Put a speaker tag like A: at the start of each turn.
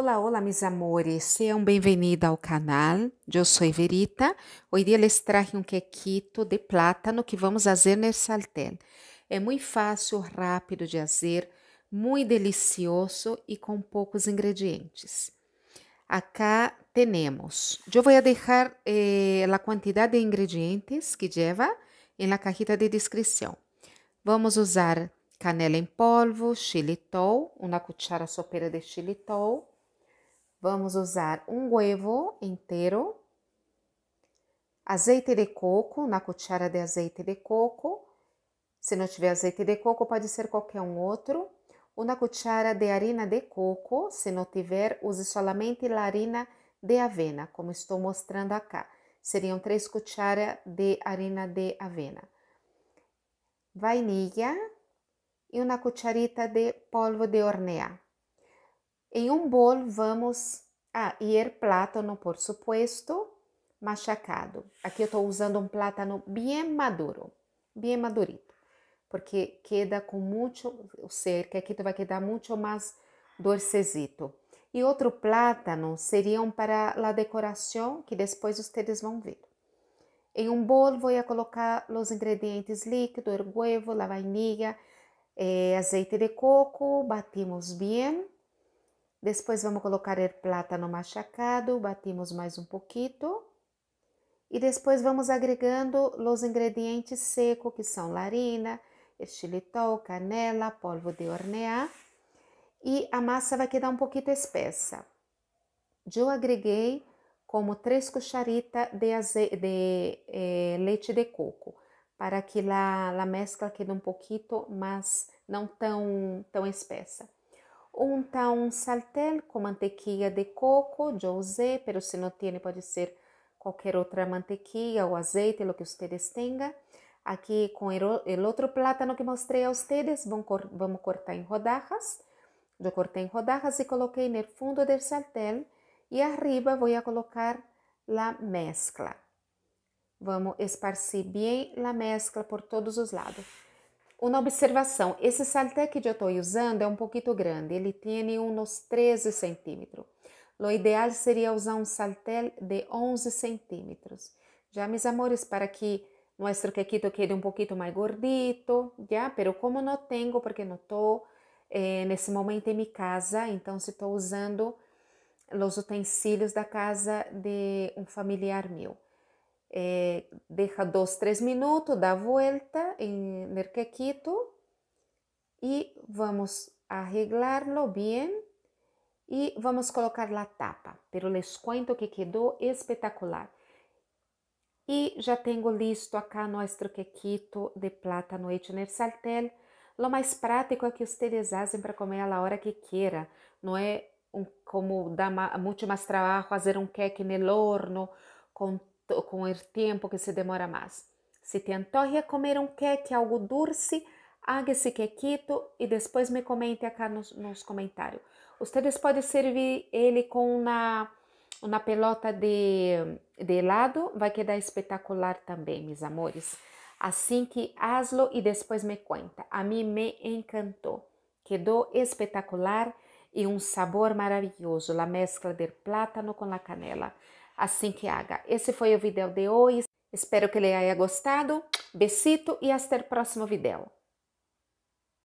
A: Olá, olá, mis amores. Sejam bem-vindos ao canal. Eu sou Verita. Hoje dia les um quequito de plátano que vamos fazer nesse saltel. É muito fácil, rápido de fazer, muito delicioso e com poucos ingredientes. Acá temos. Eu vou deixar eh, a quantidade de ingredientes que lleva na cajita de descrição. Vamos usar canela em polvo, xilitol, uma cuchara sopera de xilitol, vamos usar um huevo inteiro, azeite de coco, na cuchara de azeite de coco. Se não tiver azeite de coco, pode ser qualquer um outro. Uma cuchara de harina de coco, se não tiver, use somente a harina de avena, como estou mostrando aqui. Seriam três cucharas de harina de avena. Vainilha e uma cucharita de polvo de hornear. Em um bolo vamos a ah, ir plátano, por supuesto, machacado. Aqui eu estou usando um plátano bem maduro, bem madurito, porque queda com muito, o cerca aqui vai quedar muito mais dorcezito. E outro plátano seriam para a decoração, que depois vocês vão ver. Em um bolo, vou colocar os ingredientes líquidos, o huevo, a vainilla, eh, azeite de coco, batimos bem depois vamos colocar o plátano machacado, batimos mais um pouquinho. E depois vamos agregando os ingredientes secos, que são larina, xilitol, canela, polvo de hornear. E a massa vai quedar um pouquinho espessa. Eu agreguei como três cucharitas de, de eh, leite de coco, para que a mescla quede um pouquinho, mas não tão, tão espessa unta un saltel com mantequilla de coco, yo usé, pero se não tiene pode ser qualquer outra mantequilla ou azeite, lo que ustedes tengan. Aqui com o outro plátano que mostrei a vocês, vamos cortar em rodajas. Eu cortei em rodajas e coloquei no fundo do saltel e arriba vou a colocar a mescla. Vamos esparcir bem a mescla por todos os lados. Uma observação, esse saltec que eu estou usando é um pouquinho grande, ele tem uns 13 centímetros. Lo ideal seria usar um saltel de 11 centímetros. Já, meus amores, para que nosso quequito quede um pouquinho mais gordito, já, pero como não tenho, porque não estou eh, nesse momento em minha casa, então se estou usando os utensílios da casa de um familiar meu. Eh, deja dos, três minutos, dá volta en el quequito y vamos a arreglarlo bien e vamos colocar a tapa. Pero les cuento que quedou espetacular. E já tenho listo acá nosso quequito de plátano hecho en el saltel. Lo mais prático é que vocês fazem para comer a hora que quieran. Não é um, como dá muito mais trabalho fazer um queque no horno com com o tempo que se demora mais. Se te antoja comer um queque, algo dulce, haga esse quequito e depois me comente aqui nos, nos comentários. Vocês podem servir ele com uma, uma pelota de, de helado, vai quedar espetacular também, meus amores. Assim que hazlo e depois me conta. A mim me encantou. Quedou espetacular e um sabor maravilhoso, a mescla de plátano com a canela assim que haga. Esse foi o vídeo de hoje. Espero que ele haya gostado. Besito e até o próximo vídeo.